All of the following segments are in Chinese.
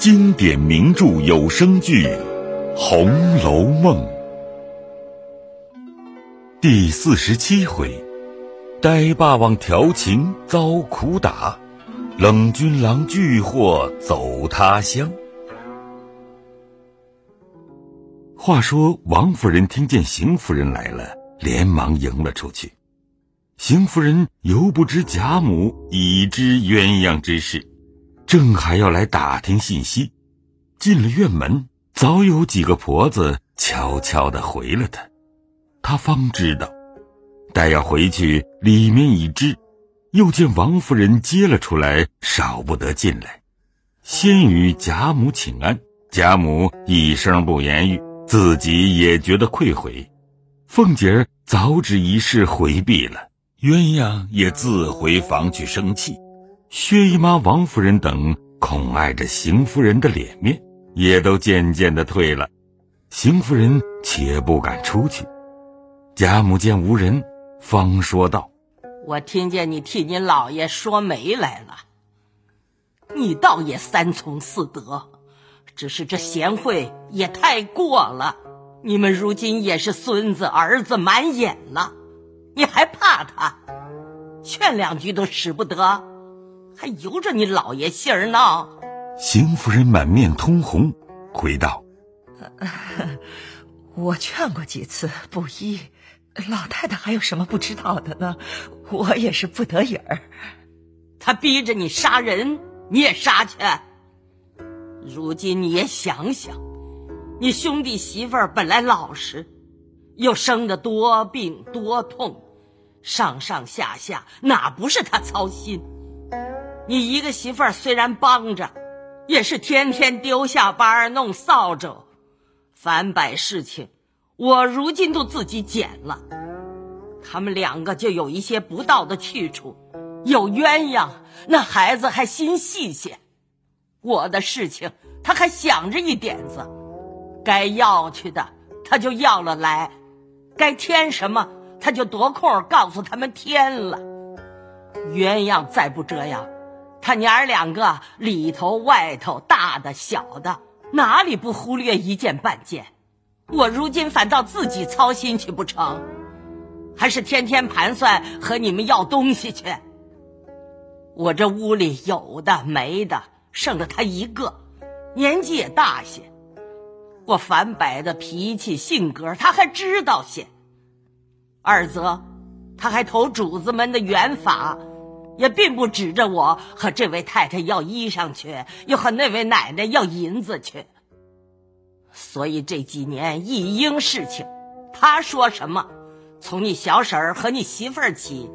经典名著有声剧《红楼梦》第四十七回：呆霸王调情遭苦打，冷君郎拒祸走他乡。话说王夫人听见邢夫人来了，连忙迎了出去。邢夫人犹不知贾母已知鸳鸯之事。正还要来打听信息，进了院门，早有几个婆子悄悄的回了他，他方知道。待要回去，里面已知，又见王夫人接了出来，少不得进来，先与贾母请安，贾母一声不言语，自己也觉得愧悔。凤姐儿早知一事回避了，鸳鸯也自回房去生气。薛姨妈、王夫人等恐碍着邢夫人的脸面，也都渐渐的退了。邢夫人且不敢出去。贾母见无人，方说道：“我听见你替你老爷说媒来了。你倒也三从四德，只是这贤惠也太过了。你们如今也是孙子儿子满眼了，你还怕他？劝两句都使不得。”还由着你老爷性儿闹？邢夫人满面通红，回道：“ 我劝过几次不依，老太太还有什么不知道的呢？我也是不得已儿。他逼着你杀人，你也杀去。如今你也想想，你兄弟媳妇儿本来老实，又生得多病多痛，上上下下哪不是他操心？”你一个媳妇儿虽然帮着，也是天天丢下班弄扫帚，反摆事情，我如今都自己捡了。他们两个就有一些不道的去处，有鸳鸯那孩子还心细些，我的事情他还想着一点子，该要去的他就要了来，该添什么他就夺空告诉他们添了。鸳鸯再不这样。他娘儿两个里头外头，大的小的，哪里不忽略一件半件？我如今反倒自己操心去不成，还是天天盘算和你们要东西去。我这屋里有的没的，剩了他一个，年纪也大些。我樊百的脾气性格，他还知道些。二则，他还投主子们的缘法。也并不指着我和这位太太要衣裳去，又和那位奶奶要银子去。所以这几年一应事情，他说什么，从你小婶儿和你媳妇儿起，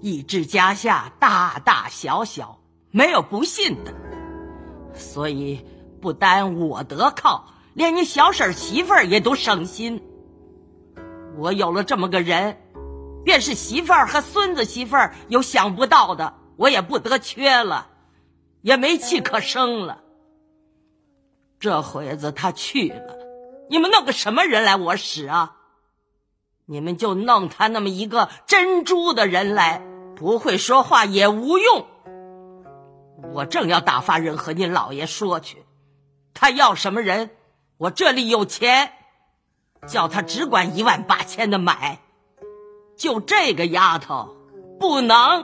以至家下大大小小，没有不信的。所以不单我得靠，连你小婶儿媳妇儿也都省心。我有了这么个人。便是媳妇儿和孙子，媳妇儿有想不到的，我也不得缺了，也没气可生了。这回子他去了，你们弄个什么人来我使啊？你们就弄他那么一个珍珠的人来，不会说话也无用。我正要打发人和您老爷说去，他要什么人，我这里有钱，叫他只管一万八千的买。就这个丫头不能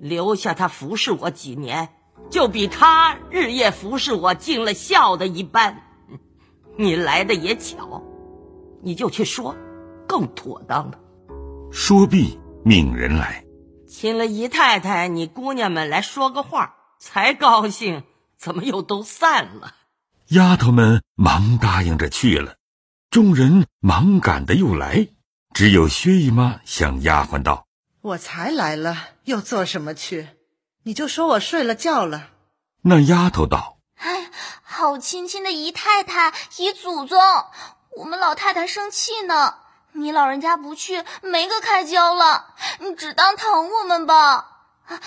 留下，她服侍我几年，就比她日夜服侍我尽了孝的一般。你来的也巧，你就去说，更妥当了。说毕，命人来，请了姨太太，你姑娘们来说个话，才高兴，怎么又都散了？丫头们忙答应着去了，众人忙赶的又来。只有薛姨妈向丫鬟道：“我才来了，又做什么去？你就说我睡了觉了。”那丫头道：“哎，好亲亲的姨太太、姨祖宗，我们老太太生气呢。你老人家不去，没个开交了。你只当疼我们吧。啊，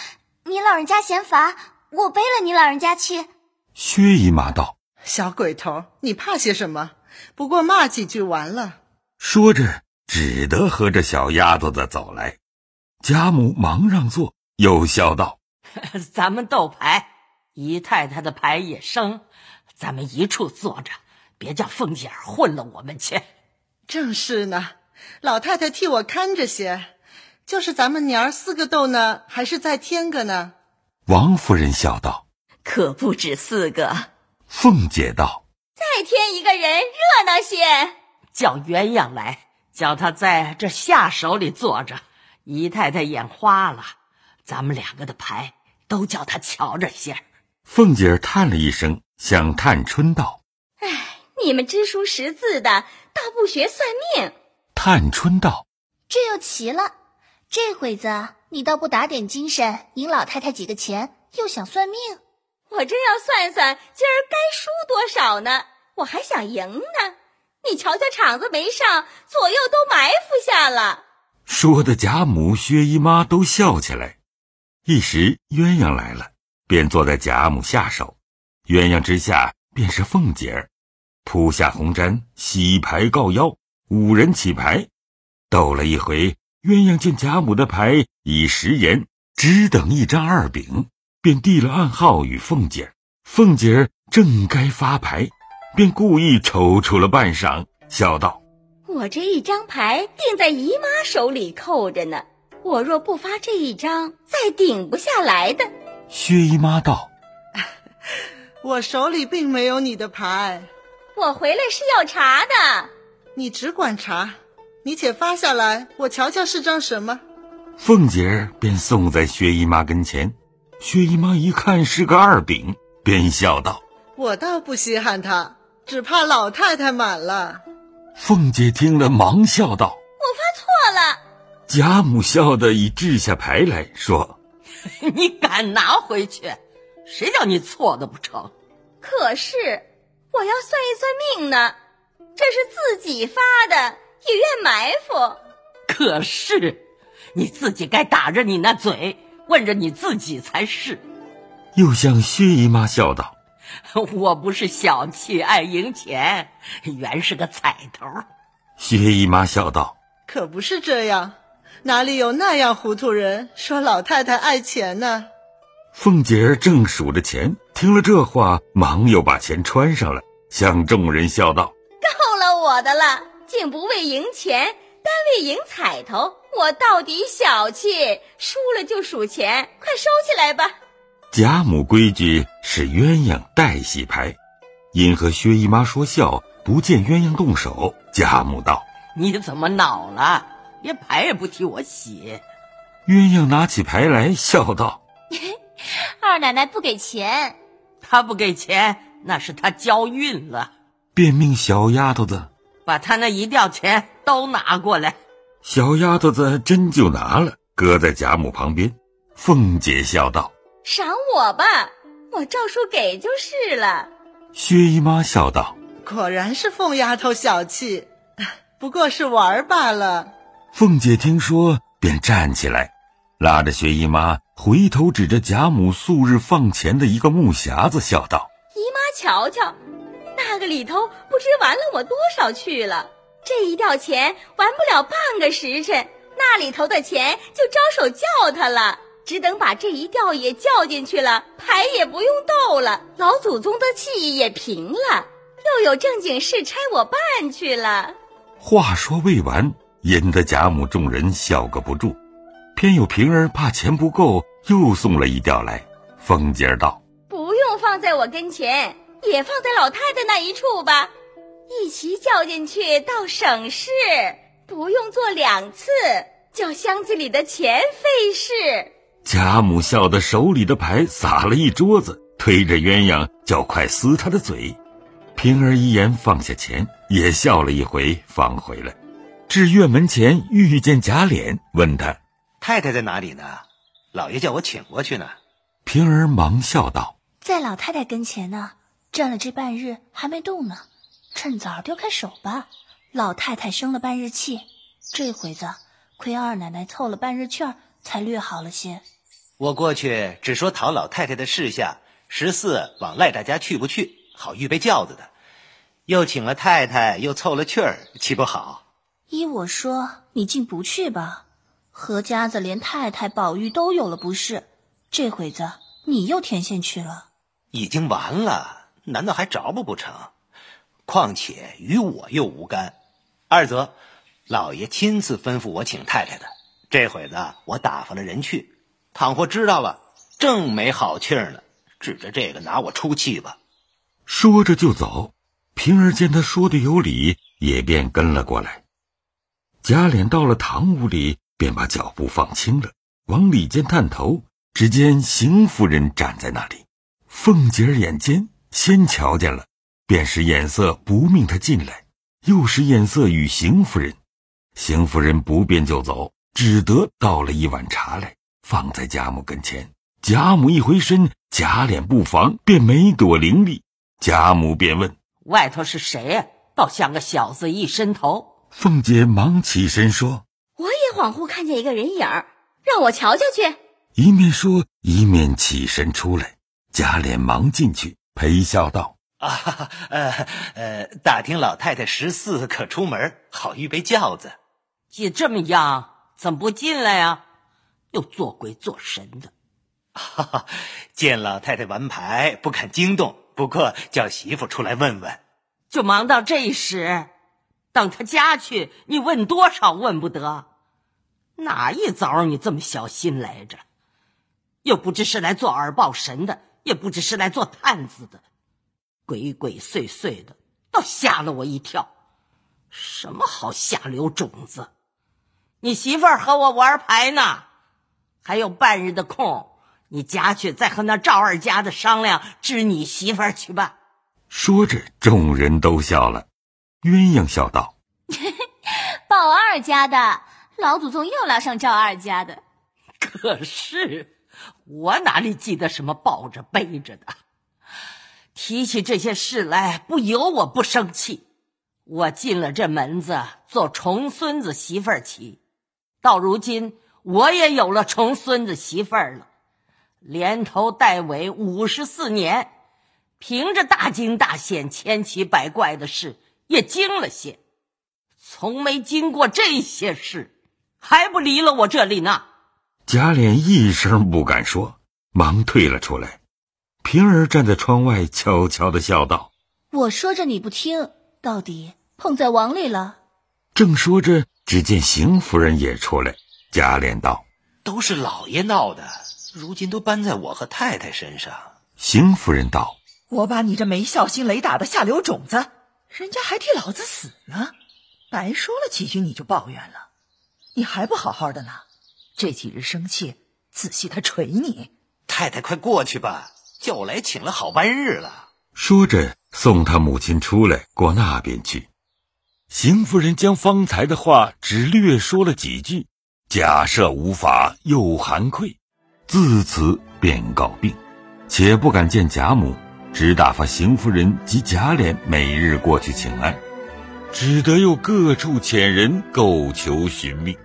你老人家嫌烦，我背了你老人家去。”薛姨妈道：“小鬼头，你怕些什么？不过骂几句完了。”说着。只得和着小丫头的走来，贾母忙让座，又笑道：“咱们斗牌，姨太太的牌也生，咱们一处坐着，别叫凤姐儿混了我们去。”“正是呢，老太太替我看着些，就是咱们娘儿四个斗呢，还是再添个呢？”王夫人笑道：“可不止四个。”凤姐道：“再添一个人热闹些，叫鸳鸯来。”叫他在这下手里坐着，姨太太眼花了，咱们两个的牌都叫他瞧着些。凤姐儿叹了一声，向探春道：“哎，你们知书识字的，倒不学算命。”探春道：“这又奇了，这会子你倒不打点精神赢老太太几个钱，又想算命？我正要算算今儿该输多少呢，我还想赢呢。”你瞧瞧，场子没上，左右都埋伏下了。说的贾母、薛姨妈都笑起来。一时鸳鸯来了，便坐在贾母下手。鸳鸯之下便是凤姐儿，铺下红毡，洗牌告腰。五人起牌，斗了一回。鸳鸯见贾母的牌已食言，只等一张二饼，便递了暗号与凤姐儿。凤姐儿正该发牌。便故意踌躇了半晌，笑道：“我这一张牌定在姨妈手里扣着呢，我若不发这一张，再顶不下来的。”薛姨妈道：“我手里并没有你的牌，我回来是要查的，你只管查，你且发下来，我瞧瞧是张什么。”凤姐儿便送在薛姨妈跟前，薛姨妈一看是个二饼，便笑道：“我倒不稀罕她。只怕老太太满了。凤姐听了，忙笑道：“我发错了。”贾母笑的已掷下牌来说：“ 你敢拿回去？谁叫你错的不成？可是我要算一算命呢，这是自己发的，也愿埋伏。可是你自己该打着你那嘴，问着你自己才是。”又向薛姨妈笑道。我不是小气爱赢钱，原是个彩头。薛姨妈笑道：“可不是这样，哪里有那样糊涂人说老太太爱钱呢？”凤姐儿正数着钱，听了这话，忙又把钱穿上了，向众人笑道：“够了我的了，竟不为赢钱，单为赢彩头。我到底小气，输了就数钱，快收起来吧。”贾母规矩是鸳鸯代洗牌，因和薛姨妈说笑，不见鸳鸯动手。贾母道：“你怎么恼了？连牌也不替我洗。”鸳鸯拿起牌来，笑道：“ 二奶奶不给钱，她不给钱，那是她交运了。”便命小丫头子把她那一吊钱都拿过来。小丫头子真就拿了，搁在贾母旁边。凤姐笑道。赏我吧，我照数给就是了。薛姨妈笑道：“果然是凤丫头小气，不过是玩罢了。”凤姐听说，便站起来，拉着薛姨妈回头指着贾母素日放钱的一个木匣子，笑道：“姨妈瞧瞧，那个里头不知玩了我多少去了。这一吊钱玩不了半个时辰，那里头的钱就招手叫他了。”只等把这一吊也叫进去了，牌也不用斗了，老祖宗的气也平了，又有正经事差我办去了。话说未完，引得贾母众人笑个不住，偏有平儿怕钱不够，又送了一吊来。凤姐儿道：“不用放在我跟前，也放在老太太那一处吧，一齐叫进去倒省事，不用做两次，叫箱子里的钱费事。”贾母笑得手里的牌撒了一桌子，推着鸳鸯叫快撕他的嘴。平儿一言放下钱，也笑了一回，方回来。至院门前遇见贾琏，问他：“太太在哪里呢？老爷叫我请过去呢。”平儿忙笑道：“在老太太跟前呢，站了这半日还没动呢，趁早丢开手吧。老太太生了半日气，这回子亏二奶奶凑了半日券，才略好了些。”我过去只说讨老太太的事，下十四往赖大家去不去，好预备轿子的，又请了太太，又凑了趣儿，岂不好？依我说，你竟不去吧。何家子连太太、宝玉都有了，不是，这会子你又填线去了，已经完了，难道还着不不成？况且与我又无干。二则，老爷亲自吩咐我请太太的，这会子我打发了人去。倘或知道了，正没好气儿呢，指着这个拿我出气吧。说着就走。平儿见他说的有理，也便跟了过来。贾琏到了堂屋里，便把脚步放轻了，往里间探头，只见邢夫人站在那里。凤姐儿眼尖，先瞧见了，便使眼色不命他进来，又使眼色与邢夫人。邢夫人不便就走，只得倒了一碗茶来。放在贾母跟前，贾母一回身，贾琏不防，便没躲灵力，贾母便问：“外头是谁？”倒像个小子一伸头。凤姐忙起身说：“我也恍惚看见一个人影儿，让我瞧瞧去。”一面说，一面起身出来。贾琏忙进去陪笑道：“啊，呃，呃，打听老太太十四可出门，好预备轿子。既这么样，怎么不进来呀？”又做鬼做神的，哈哈，见老太太玩牌，不敢惊动，不过叫媳妇出来问问，就忙到这时，等他家去，你问多少问不得，哪一早你这么小心来着，又不知是来做耳报神的，也不知是来做探子的，鬼鬼祟祟的，倒吓了我一跳，什么好下流种子，你媳妇和我玩牌呢？还有半日的空，你家去再和那赵二家的商量，治你媳妇去吧。说着，众人都笑了。鸳鸯笑道：“宝二家的老祖宗又拉上赵二家的。可是我哪里记得什么抱着背着的？提起这些事来，不由我不生气。我进了这门子做重孙子媳妇儿起，到如今。”我也有了重孙子媳妇儿了，连头带尾五十四年，凭着大惊大险、千奇百怪的事也惊了些，从没经过这些事，还不离了我这里呢。贾琏一声不敢说，忙退了出来。平儿站在窗外，悄悄的笑道：“我说着你不听，到底碰在网里了。”正说着，只见邢夫人也出来。贾琏道：“都是老爷闹的，如今都搬在我和太太身上。”邢夫人道：“我把你这没孝心、雷打的下流种子，人家还替老子死呢。白说了几句你就抱怨了，你还不好好的呢？这几日生气，仔细他捶你。太太，快过去吧，叫我来请了好半日了。”说着，送他母亲出来过那边去。邢夫人将方才的话只略说了几句。假设无法，又惭愧，自此便告病，且不敢见贾母，只打发邢夫人及贾琏每日过去请安，只得又各处遣人购求寻觅，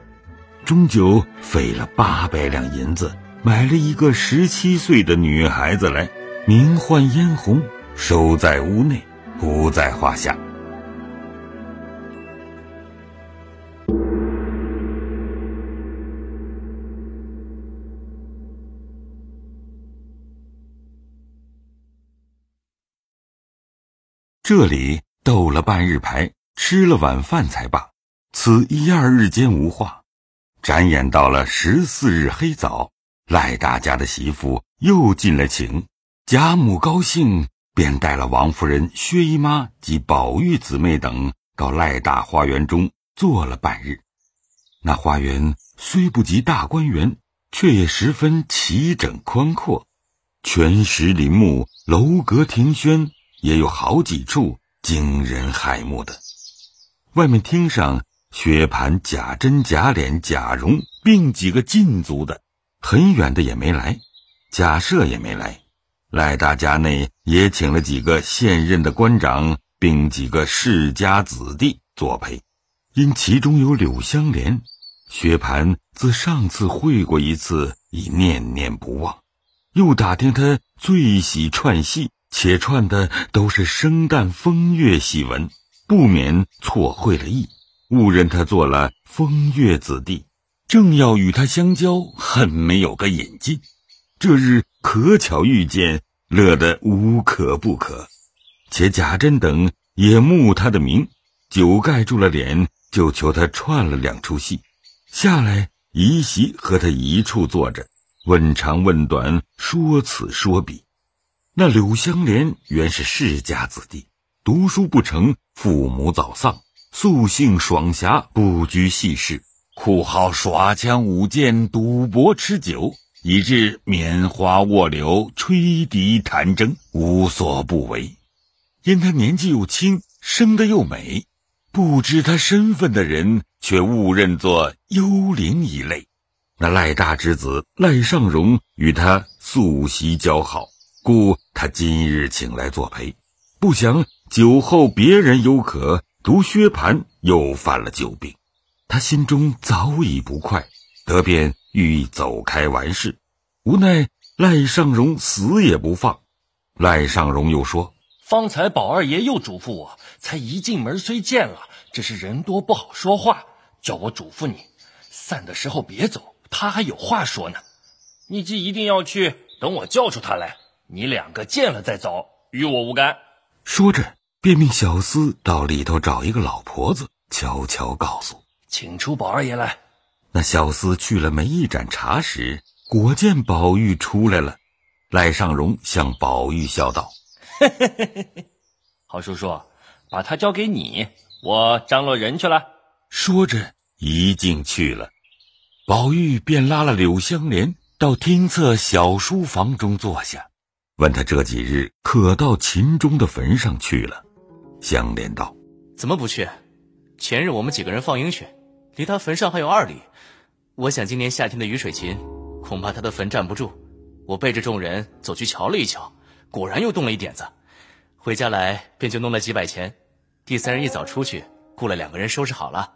终究费了八百两银子，买了一个十七岁的女孩子来，名唤嫣红，收在屋内，不在话下。这里斗了半日牌，吃了晚饭才罢。此一二日间无话，转眼到了十四日黑早，赖大家的媳妇又进了请，贾母高兴，便带了王夫人、薛姨妈及宝玉姊妹等到赖大花园中坐了半日。那花园虽不及大观园，却也十分齐整宽阔，全石林木，楼阁亭轩。也有好几处惊人骇目的。外面厅上，薛蟠、贾珍、贾琏、贾蓉，并几个禁足的，很远的也没来，贾赦也没来。赖大家内也请了几个现任的官长，并几个世家子弟作陪。因其中有柳湘莲，薛蟠自上次会过一次，已念念不忘，又打听他最喜串戏。且串的都是生旦风月喜文，不免错会了意，误认他做了风月子弟，正要与他相交，恨没有个引进。这日可巧遇见，乐得无可不可。且贾珍等也慕他的名，酒盖住了脸，就求他串了两出戏，下来一席和他一处坐着，问长问短，说此说彼。那柳湘莲原是世家子弟，读书不成，父母早丧，素性爽侠，不拘细事，酷好耍枪舞剑、赌博吃酒，以致棉花卧柳、吹笛弹筝，无所不为。因他年纪又轻，生得又美，不知他身份的人却误认作幽灵一类。那赖大之子赖尚荣与他素习交好。故他今日请来作陪，不想酒后别人犹可，独薛蟠又犯了酒病，他心中早已不快，得便欲走开完事，无奈赖尚荣死也不放。赖尚荣又说：“方才宝二爷又嘱咐我，才一进门虽见了，只是人多不好说话，叫我嘱咐你，散的时候别走，他还有话说呢。你既一定要去，等我叫出他来。”你两个见了再走，与我无干。说着，便命小厮到里头找一个老婆子，悄悄告诉：“请出宝二爷来。”那小厮去了没一盏茶时，果见宝玉出来了。赖尚荣向宝玉笑道：“ 好叔叔，把他交给你，我张罗人去了。”说着，一进去了。宝玉便拉了柳湘莲到听侧小书房中坐下。问他这几日可到秦忠的坟上去了？香莲道：“怎么不去？前日我们几个人放鹰去，离他坟上还有二里。我想今年夏天的雨水勤，恐怕他的坟站不住。我背着众人走去瞧了一瞧，果然又动了一点子。回家来便就弄了几百钱，第三日一早出去雇了两个人收拾好了。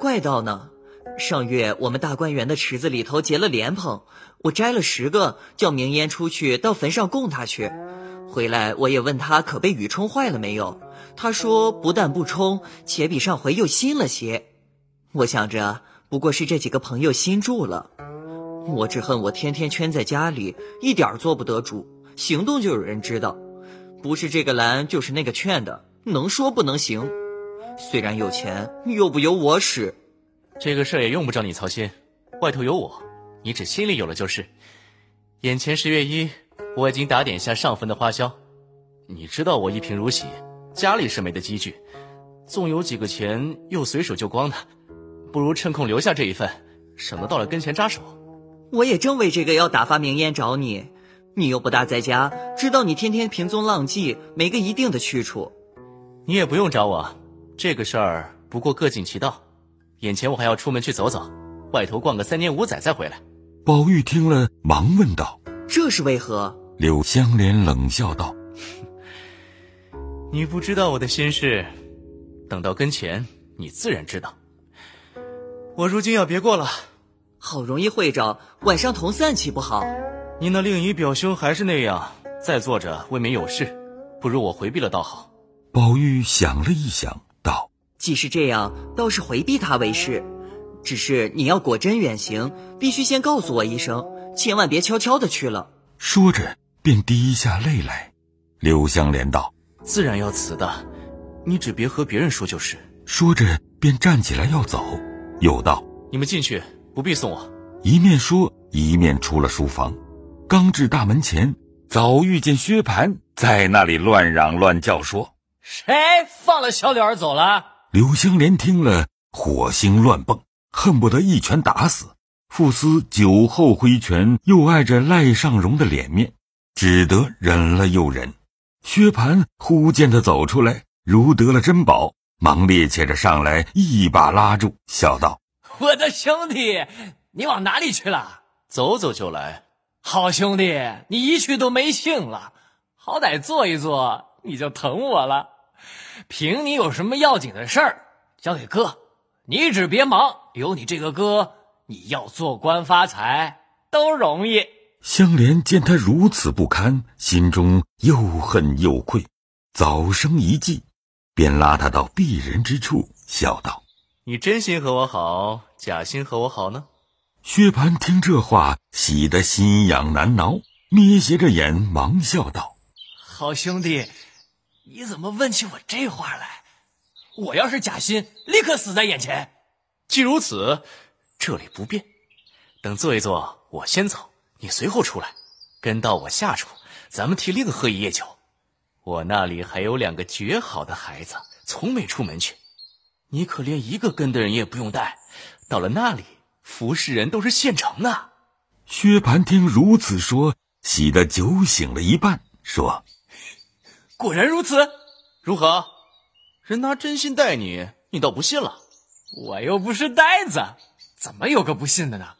怪道呢。”上月我们大观园的池子里头结了莲蓬，我摘了十个，叫明烟出去到坟上供他去。回来我也问他可被雨冲坏了没有，他说不但不冲，且比上回又新了些。我想着不过是这几个朋友新住了，我只恨我天天圈在家里，一点儿做不得主，行动就有人知道，不是这个拦就是那个劝的，能说不能行。虽然有钱又不由我使。这个事儿也用不着你操心，外头有我，你只心里有了就是。眼前十月一，我已经打点下上坟的花销。你知道我一贫如洗，家里是没的积聚，纵有几个钱又随手就光的，不如趁空留下这一份，省得到了跟前扎手。我也正为这个要打发明烟找你，你又不大在家，知道你天天平踪浪迹，没个一定的去处。你也不用找我，这个事儿不过各尽其道。眼前我还要出门去走走，外头逛个三年五载再回来。宝玉听了，忙问道：“这是为何？”柳湘莲冷笑道：“你不知道我的心事，等到跟前，你自然知道。我如今要别过了，好容易会着，晚上同散，岂不好？你那令姨表兄还是那样，在坐着未免有事，不如我回避了倒好。”宝玉想了一想，道。既是这样，倒是回避他为是。只是你要果真远行，必须先告诉我一声，千万别悄悄的去了。说着，便滴下泪来。刘香莲道：“自然要辞的，你只别和别人说就是。”说着，便站起来要走，又道：“你们进去不必送我。”一面说，一面出了书房。刚至大门前，早遇见薛蟠在那里乱嚷乱叫，说：“谁放了小柳儿走了？”柳香莲听了，火星乱蹦，恨不得一拳打死。傅斯酒后挥拳，又碍着赖尚荣的脸面，只得忍了又忍。薛蟠忽见他走出来，如得了珍宝，忙趔趄着上来，一把拉住，笑道：“我的兄弟，你往哪里去了？走走就来。好兄弟，你一去都没性了，好歹坐一坐，你就疼我了。”凭你有什么要紧的事儿，交给哥，你只别忙。有你这个哥，你要做官发财都容易。香莲见他如此不堪，心中又恨又愧，早生一计，便拉他到避人之处，笑道：“你真心和我好，假心和我好呢？”薛蟠听这话，喜得心痒难挠，眯斜着眼，忙笑道：“好兄弟。”你怎么问起我这话来？我要是假心，立刻死在眼前。既如此，这里不便，等坐一坐，我先走，你随后出来，跟到我下处，咱们替另喝一夜酒。我那里还有两个绝好的孩子，从没出门去。你可连一个跟的人也不用带，到了那里，服侍人都是现成的。薛蟠听如此说，喜得酒醒了一半，说。果然如此，如何？人拿真心待你，你倒不信了？我又不是呆子，怎么有个不信的呢？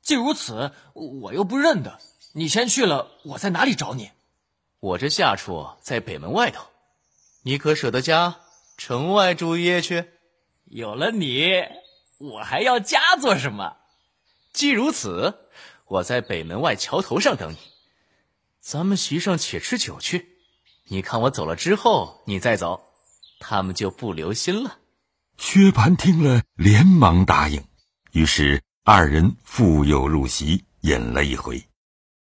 既如此，我又不认得你，先去了，我在哪里找你？我这下处在北门外头，你可舍得家城外住一夜去？有了你，我还要家做什么？既如此，我在北门外桥头上等你。咱们席上且吃酒去。你看我走了之后，你再走，他们就不留心了。薛蟠听了，连忙答应。于是二人复又入席，饮了一回。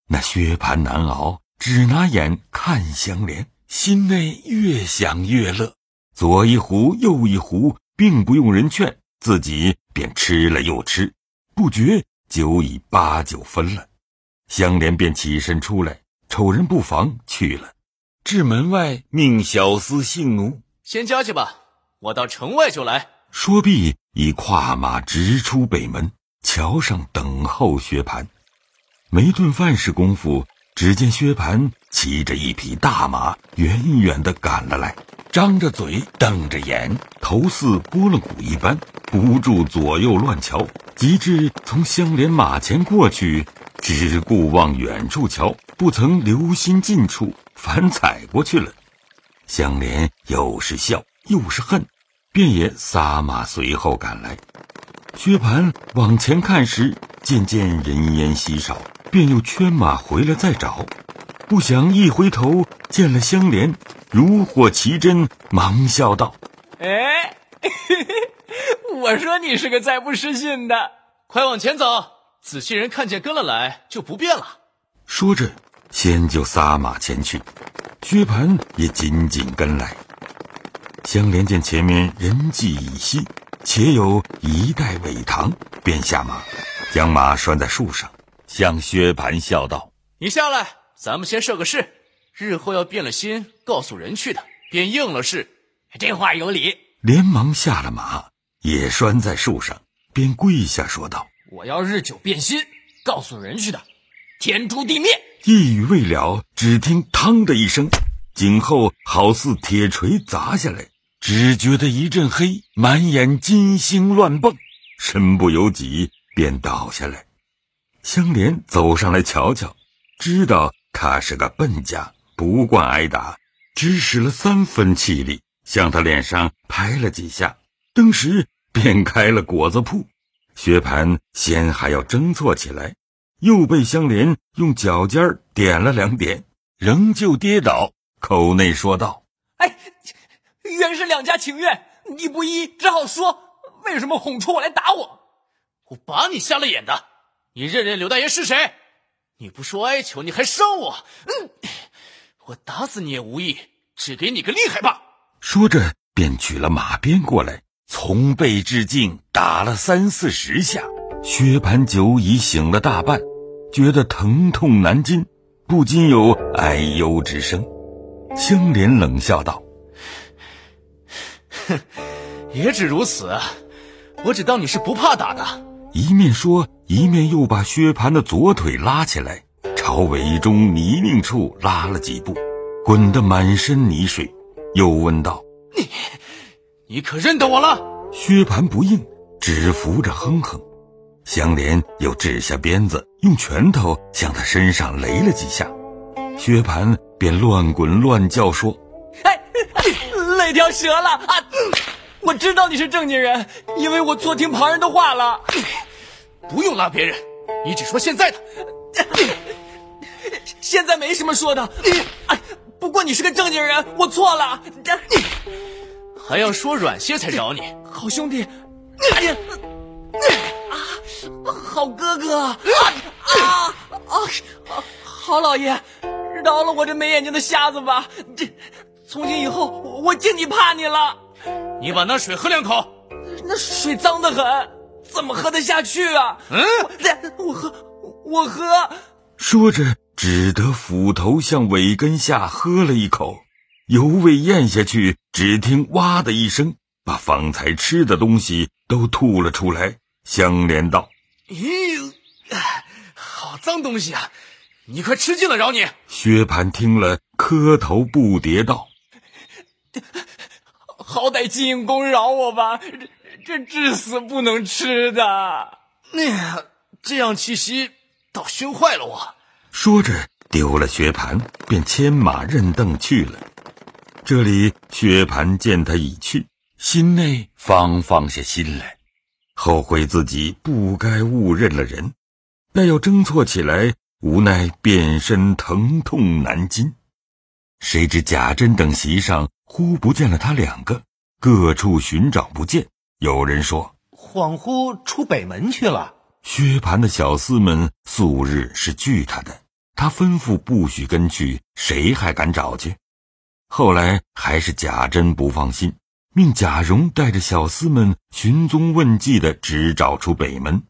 那薛蟠难熬，只拿眼看香莲，心内越想越乐，左一壶，右一壶，并不用人劝，自己便吃了又吃，不觉酒已八九分了。香莲便起身出来，丑人不妨去了。至门外，命小厮姓奴先家去吧。我到城外就来说。毕已跨马直出北门，桥上等候薛蟠。没顿饭时功夫，只见薛蟠骑着一匹大马，远远的赶了来，张着嘴，瞪着眼，头似拨了鼓一般，不住左右乱瞧。及至从相连马前过去，只顾望远处瞧，不曾留心近处。反踩过去了，香莲又是笑又是恨，便也撒马随后赶来。薛蟠往前看时，渐渐人烟稀少，便又圈马回来再找。不想一回头见了香莲，如获其珍，忙笑道：“哎，我说你是个再不失信的，快往前走，仔细人看见跟了来就不便了。”说着。先就撒马前去，薛蟠也紧紧跟来。香莲见前面人迹已稀，且有一带苇塘，便下马，将马拴在树上，向薛蟠笑道：“你下来，咱们先设个誓，日后要变了心，告诉人去的，便应了誓。”这话有理，连忙下了马，也拴在树上，便跪下说道：“我要日久变心，告诉人去的，天诛地灭。”一语未了，只听“嘡”的一声，颈后好似铁锤砸下来，只觉得一阵黑，满眼金星乱蹦，身不由己，便倒下来。香莲走上来瞧瞧，知道他是个笨家，不惯挨打，只使了三分气力，向他脸上拍了几下，当时便开了果子铺。薛蟠先还要争错起来。又被相连，用脚尖点了两点，仍旧跌倒，口内说道：“哎，原是两家情愿，你不依，只好说。为什么哄出我来打我？我把你瞎了眼的！你认认刘大爷是谁？你不说哀求，你还伤我？嗯，我打死你也无益，只给你个厉害吧。说着，便举了马鞭过来，从背至颈打了三四十下。薛蟠酒已醒了大半。觉得疼痛难禁，不禁有哎呦之声。香莲冷笑道：“哼，也只如此，我只当你是不怕打的。”一面说，一面又把薛蟠的左腿拉起来，朝围中泥泞处拉了几步，滚得满身泥水，又问道：“你，你可认得我了？”薛蟠不应，只扶着哼哼。香莲又掷下鞭子。用拳头向他身上擂了几下，薛蟠便乱滚乱叫说：“哎，肋条折了啊！我知道你是正经人，因为我错听旁人的话了。不用拉别人，你只说现在的。现在没什么说的，不过你是个正经人，我错了。还要说软些才饶你，好兄弟，啊，好哥哥啊！” 啊啊！好老爷，饶了我这没眼睛的瞎子吧！这从今以后，我敬你怕你了。你把那水喝两口。那水脏得很，怎么喝得下去啊？嗯，我喝，我喝。说着，只得斧头向尾根下喝了一口，犹未咽下去，只听“哇”的一声，把方才吃的东西都吐了出来。相连道：“哎脏东西啊！你快吃尽了，饶你！薛蟠听了，磕头不迭道：“ 好歹进公饶我吧，这这至死不能吃的。”那这样气息，倒熏坏了我。说着，丢了薛蟠，便牵马认镫去了。这里，薛蟠见他已去，心内方放下心来，后悔自己不该误认了人。但要争错起来，无奈变身疼痛难禁。谁知贾珍等席上忽不见了他两个，各处寻找不见。有人说，恍惚出北门去了。薛蟠的小厮们素日是惧他的，他吩咐不许跟去，谁还敢找去？后来还是贾珍不放心，命贾蓉带着小厮们寻踪问迹的，只找出北门。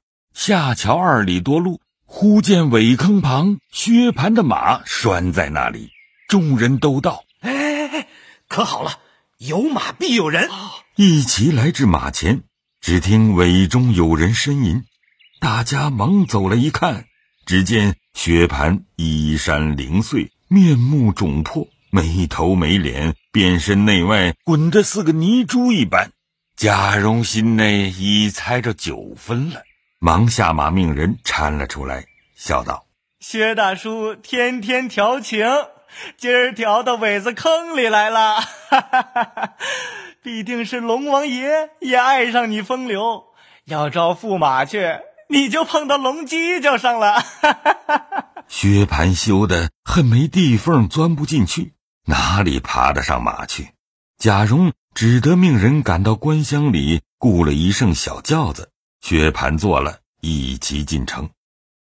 下桥二里多路，忽见苇坑旁薛蟠的马拴在那里，众人都道：“哎，哎哎，可好了，有马必有人。”一齐来至马前，只听苇中有人呻吟，大家忙走了一看，只见薛蟠衣衫零碎，面目肿破，没头没脸，遍身内外滚得似个泥珠一般。贾蓉心内已猜着九分了。忙下马，命人搀了出来，笑道：“薛大叔天天调情，今儿调到苇子坑里来了。哈哈哈哈必定是龙王爷也爱上你风流，要招驸马去，你就碰到龙犄角上了。”哈哈哈薛蟠羞得恨没地缝钻不进去，哪里爬得上马去？贾蓉只得命人赶到官厢里雇了一乘小轿子。薛蟠做了一起进城，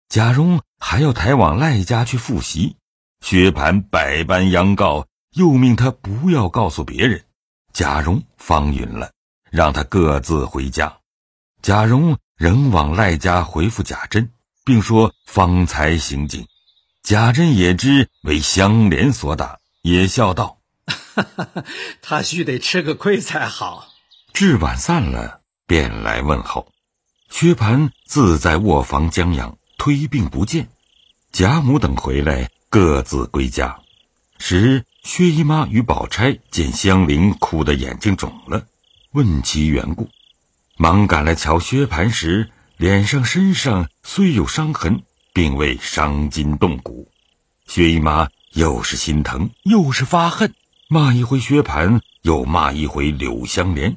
贾蓉还要抬往赖家去复习，薛蟠百般央告，又命他不要告诉别人，贾蓉方允了，让他各自回家。贾蓉仍往赖家回复贾珍，并说方才行径。贾珍也知为香莲所打，也笑道：“他须得吃个亏才好。”至晚散了，便来问候。薛蟠自在卧房将养，推病不见。贾母等回来，各自归家。时薛姨妈与宝钗见香菱哭得眼睛肿了，问其缘故，忙赶来瞧薛蟠时，脸上身上虽有伤痕，并未伤筋动骨。薛姨妈又是心疼，又是发恨，骂一回薛蟠，又骂一回柳香莲，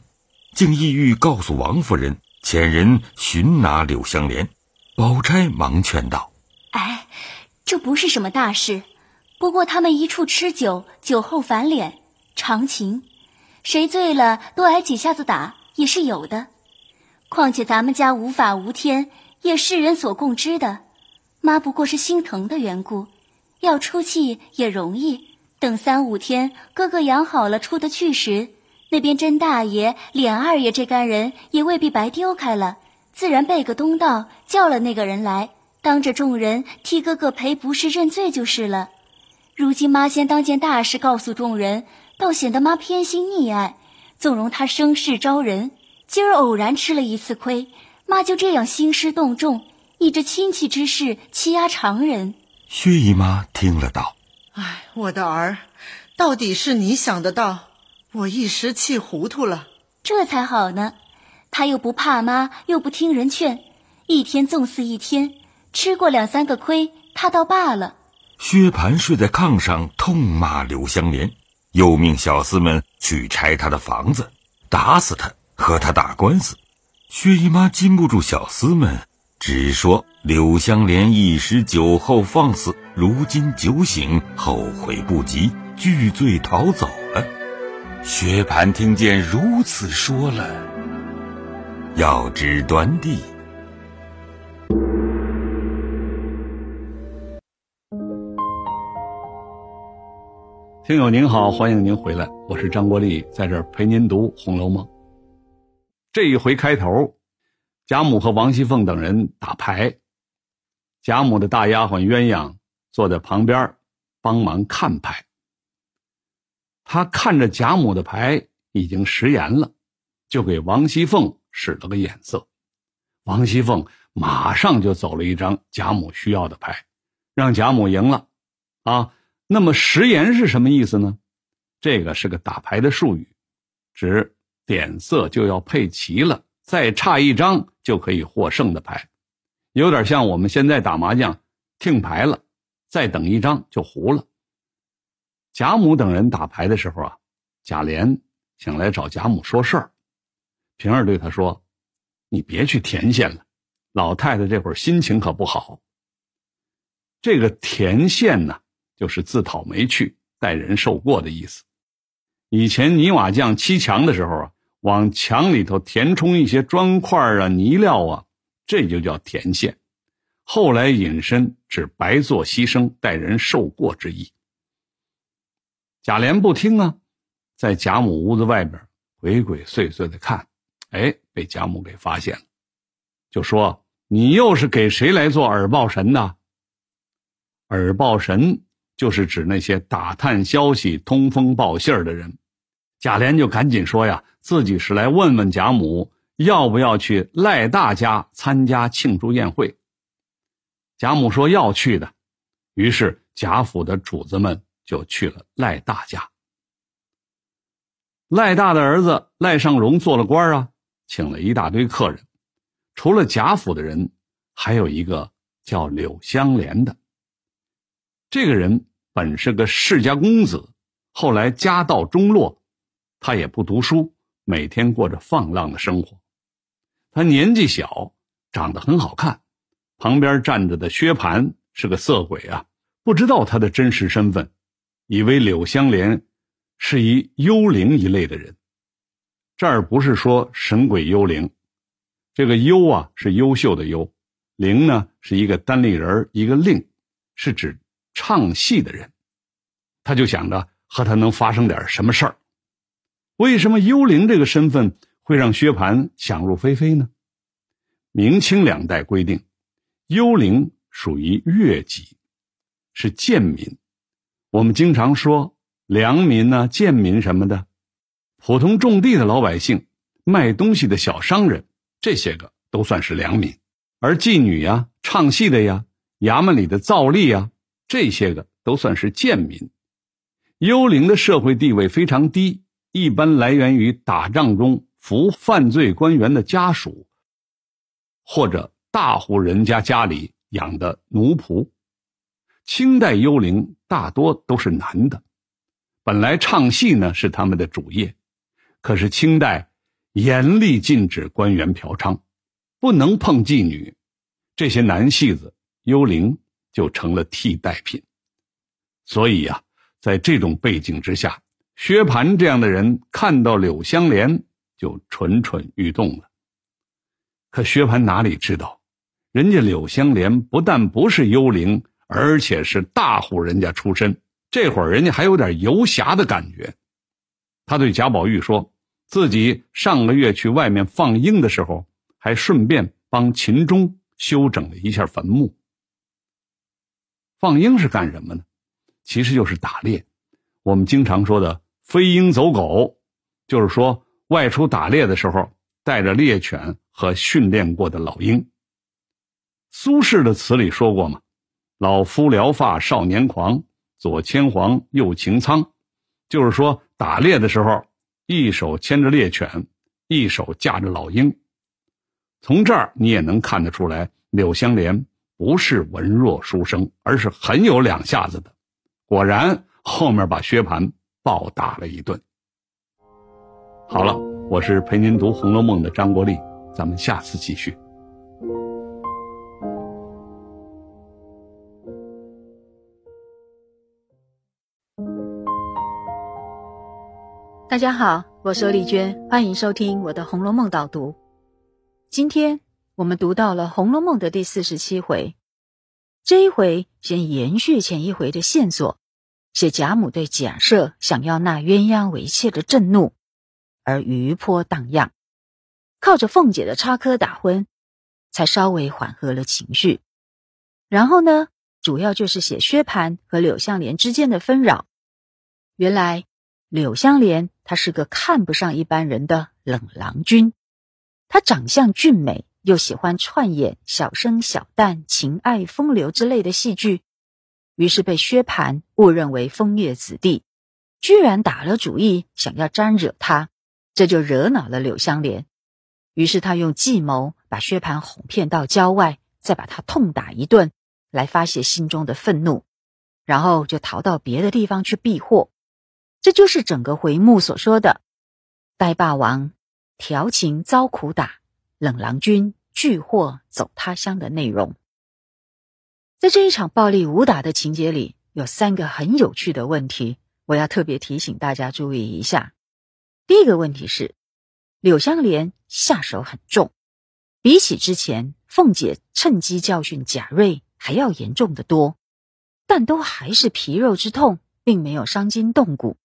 竟意欲告诉王夫人。遣人寻拿柳香莲，宝钗忙劝道：“哎，这不是什么大事。不过他们一处吃酒，酒后反脸，常情。谁醉了多挨几下子打也是有的。况且咱们家无法无天，也是人所共知的。妈不过是心疼的缘故，要出气也容易。等三五天，哥哥养好了，出得去时。”那边甄大爷、脸二爷这干人也未必白丢开了，自然背个东道，叫了那个人来，当着众人替哥哥赔不是、认罪就是了。如今妈先当件大事告诉众人，倒显得妈偏心溺爱，纵容他生事招人。今儿偶然吃了一次亏，妈就这样兴师动众，以这亲戚之事欺压常人。薛姨妈听了道：“哎，我的儿，到底是你想得到。”我一时气糊涂了，这才好呢。他又不怕妈，又不听人劝，一天纵肆一天，吃过两三个亏，他倒罢了。薛蟠睡在炕上，痛骂柳香莲，又命小厮们去拆他的房子，打死他，和他打官司。薛姨妈禁不住小厮们，只说柳香莲一时酒后放肆，如今酒醒后悔不及，拒罪逃走了。薛蟠听见如此说了，要知端地。听友您好，欢迎您回来，我是张国立，在这儿陪您读《红楼梦》。这一回开头，贾母和王熙凤等人打牌，贾母的大丫鬟鸳鸯坐在旁边帮忙看牌。他看着贾母的牌已经食言了，就给王熙凤使了个眼色，王熙凤马上就走了一张贾母需要的牌，让贾母赢了。啊，那么食言是什么意思呢？这个是个打牌的术语，指点色就要配齐了，再差一张就可以获胜的牌，有点像我们现在打麻将听牌了，再等一张就胡了。贾母等人打牌的时候啊，贾琏想来找贾母说事儿。平儿对他说：“你别去田县了，老太太这会儿心情可不好。”这个“田县呢，就是自讨没趣、待人受过的意思。以前泥瓦匠砌墙的时候啊，往墙里头填充一些砖块啊、泥料啊，这就叫田县。后来引申指白做牺牲、待人受过之意。贾琏不听啊，在贾母屋子外边鬼鬼祟祟的看，哎，被贾母给发现了，就说：“你又是给谁来做耳报神呢？”耳报神就是指那些打探消息、通风报信的人。贾琏就赶紧说呀：“自己是来问问贾母，要不要去赖大家参加庆祝宴会。”贾母说要去的，于是贾府的主子们。就去了赖大家。赖大的儿子赖尚荣做了官啊，请了一大堆客人，除了贾府的人，还有一个叫柳香莲的。这个人本是个世家公子，后来家道中落，他也不读书，每天过着放浪的生活。他年纪小，长得很好看。旁边站着的薛蟠是个色鬼啊，不知道他的真实身份。以为柳香莲是一幽灵一类的人，这儿不是说神鬼幽灵，这个幽啊是优秀的幽，灵呢是一个单立人一个令，是指唱戏的人，他就想着和他能发生点什么事儿。为什么幽灵这个身份会让薛蟠想入非非呢？明清两代规定，幽灵属于越级，是贱民。我们经常说良民呢、贱民什么的，普通种地的老百姓、卖东西的小商人，这些个都算是良民；而妓女呀、唱戏的呀、衙门里的皂隶啊，这些个都算是贱民。幽灵的社会地位非常低，一般来源于打仗中服犯罪官员的家属，或者大户人家家里养的奴仆。清代幽灵大多都是男的，本来唱戏呢是他们的主业，可是清代严厉禁止官员嫖娼，不能碰妓女，这些男戏子幽灵就成了替代品。所以呀，在这种背景之下，薛蟠这样的人看到柳香莲就蠢蠢欲动了。可薛蟠哪里知道，人家柳香莲不但不是幽灵。而且是大户人家出身，这会儿人家还有点游侠的感觉。他对贾宝玉说：“自己上个月去外面放鹰的时候，还顺便帮秦钟修整了一下坟墓。放鹰是干什么呢？其实就是打猎。我们经常说的‘飞鹰走狗’，就是说外出打猎的时候带着猎犬和训练过的老鹰。苏轼的词里说过嘛。”老夫聊发少年狂，左牵黄，右擎苍，就是说打猎的时候，一手牵着猎犬，一手架着老鹰。从这儿你也能看得出来，柳湘莲不是文弱书生，而是很有两下子的。果然，后面把薛蟠暴打了一顿。好了，我是陪您读《红楼梦》的张国立，咱们下次继续。大家好，我是丽娟，欢迎收听我的《红楼梦》导读。今天我们读到了《红楼梦》的第四十七回，这一回先延续前一回的线索，写贾母对贾赦想要纳鸳鸯为妾的震怒，而余波荡漾，靠着凤姐的插科打诨，才稍微缓和了情绪。然后呢，主要就是写薛蟠和柳香莲之间的纷扰，原来。柳香莲她是个看不上一般人的冷郎君，他长相俊美，又喜欢串演小生小旦情爱风流之类的戏剧，于是被薛蟠误认为风月子弟，居然打了主意想要沾惹他，这就惹恼了柳香莲。于是他用计谋把薛蟠哄骗到郊外，再把他痛打一顿，来发泄心中的愤怒，然后就逃到别的地方去避祸。这就是整个回目所说的“呆霸王调情遭苦打，冷郎君聚祸走他乡”的内容。在这一场暴力武打的情节里，有三个很有趣的问题，我要特别提醒大家注意一下。第一个问题是，柳湘莲下手很重，比起之前凤姐趁机教训贾瑞还要严重的多，但都还是皮肉之痛，并没有伤筋动骨。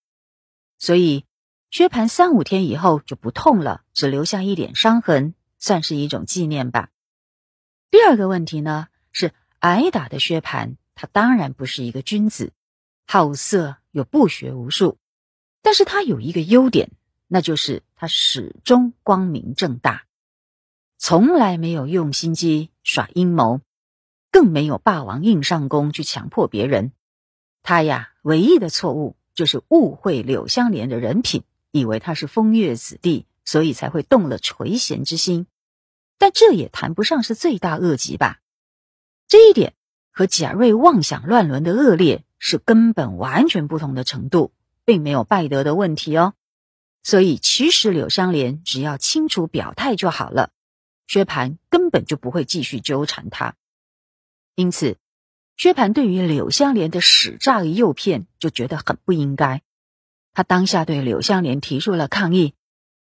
所以，薛蟠三五天以后就不痛了，只留下一点伤痕，算是一种纪念吧。第二个问题呢，是挨打的薛蟠，他当然不是一个君子，好色又不学无术。但是他有一个优点，那就是他始终光明正大，从来没有用心机耍阴谋，更没有霸王硬上弓去强迫别人。他呀，唯一的错误。就是误会柳香莲的人品，以为她是风月子弟，所以才会动了垂涎之心。但这也谈不上是罪大恶极吧？这一点和贾瑞妄想乱伦的恶劣是根本完全不同的程度，并没有败德的问题哦。所以，其实柳香莲只要清楚表态就好了，薛蟠根本就不会继续纠缠他。因此。薛蟠对于柳湘莲的使诈与诱骗就觉得很不应该，他当下对柳湘莲提出了抗议，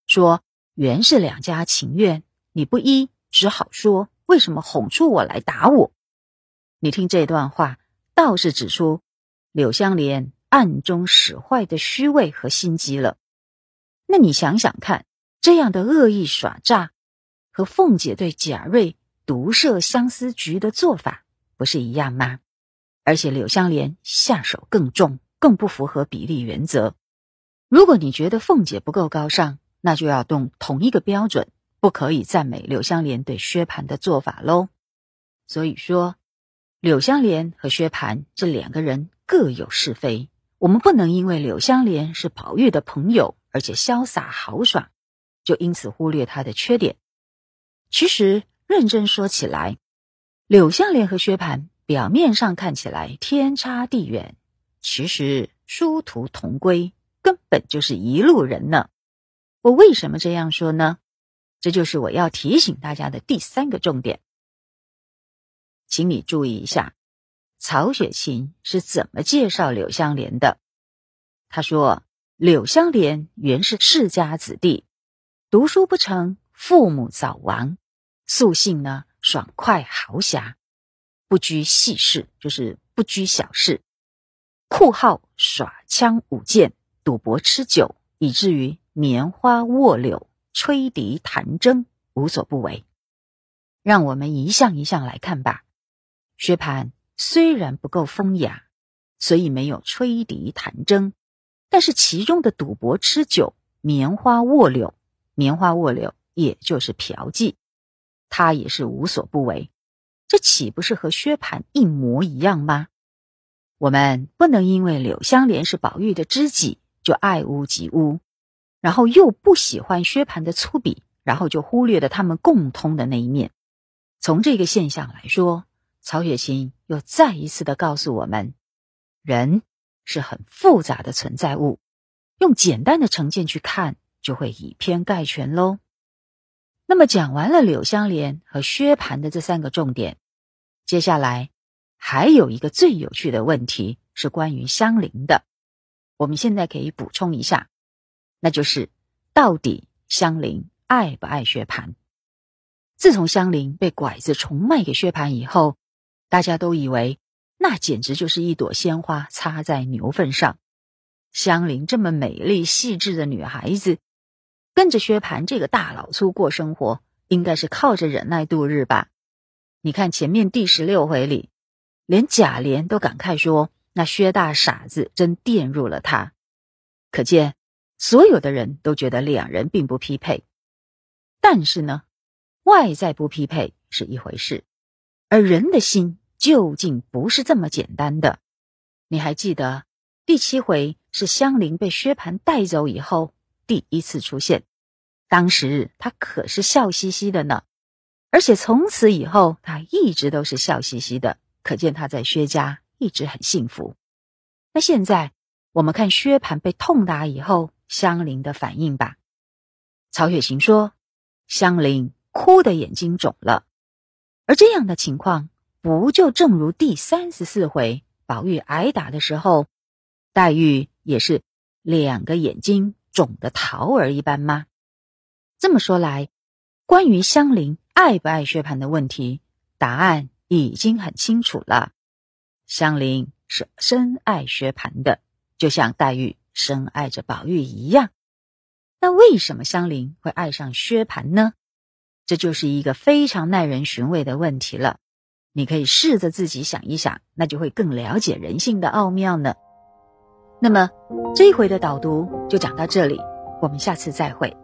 说原是两家情愿，你不依，只好说为什么哄出我来打我？你听这段话，倒是指出柳湘莲暗中使坏的虚伪和心机了。那你想想看，这样的恶意耍诈，和凤姐对贾瑞毒设相思局的做法。不是一样吗？而且柳香莲下手更重，更不符合比例原则。如果你觉得凤姐不够高尚，那就要动同一个标准，不可以赞美柳香莲对薛蟠的做法喽。所以说，柳香莲和薛蟠这两个人各有是非，我们不能因为柳香莲是宝玉的朋友，而且潇洒豪爽，就因此忽略她的缺点。其实认真说起来。柳湘莲和薛蟠表面上看起来天差地远，其实殊途同归，根本就是一路人呢。我为什么这样说呢？这就是我要提醒大家的第三个重点，请你注意一下，曹雪芹是怎么介绍柳湘莲的。他说，柳湘莲原是世家子弟，读书不成，父母早亡，素性呢？爽快豪侠，不拘细事，就是不拘小事。酷好耍枪舞剑、赌博吃酒，以至于棉花卧柳、吹笛弹筝，无所不为。让我们一项一项来看吧。薛蟠虽然不够风雅，所以没有吹笛弹筝，但是其中的赌博吃酒、棉花卧柳，棉花卧柳也就是嫖妓。他也是无所不为，这岂不是和薛蟠一模一样吗？我们不能因为柳湘莲是宝玉的知己就爱屋及乌，然后又不喜欢薛蟠的粗鄙，然后就忽略了他们共通的那一面。从这个现象来说，曹雪芹又再一次的告诉我们，人是很复杂的存在物，用简单的成见去看，就会以偏概全喽。那么讲完了柳湘莲和薛蟠的这三个重点，接下来还有一个最有趣的问题是关于香菱的。我们现在可以补充一下，那就是到底香菱爱不爱薛蟠？自从香菱被拐子重卖给薛蟠以后，大家都以为那简直就是一朵鲜花插在牛粪上。香菱这么美丽细致的女孩子。跟着薛蟠这个大老粗过生活，应该是靠着忍耐度日吧？你看前面第十六回里，连贾琏都感慨说：“那薛大傻子真玷辱了他。”可见，所有的人都觉得两人并不匹配。但是呢，外在不匹配是一回事，而人的心究竟不是这么简单的。你还记得第七回是香菱被薛蟠带走以后？第一次出现，当时他可是笑嘻嘻的呢，而且从此以后他一直都是笑嘻嘻的，可见他在薛家一直很幸福。那现在我们看薛蟠被痛打以后，香菱的反应吧。曹雪芹说，香菱哭的眼睛肿了，而这样的情况不就正如第三十四回宝玉挨打的时候，黛玉也是两个眼睛。种的桃儿一般吗？这么说来，关于香菱爱不爱薛蟠的问题，答案已经很清楚了。香菱是深爱薛蟠的，就像黛玉深爱着宝玉一样。那为什么香菱会爱上薛蟠呢？这就是一个非常耐人寻味的问题了。你可以试着自己想一想，那就会更了解人性的奥妙呢。那么，这一回的导读就讲到这里，我们下次再会。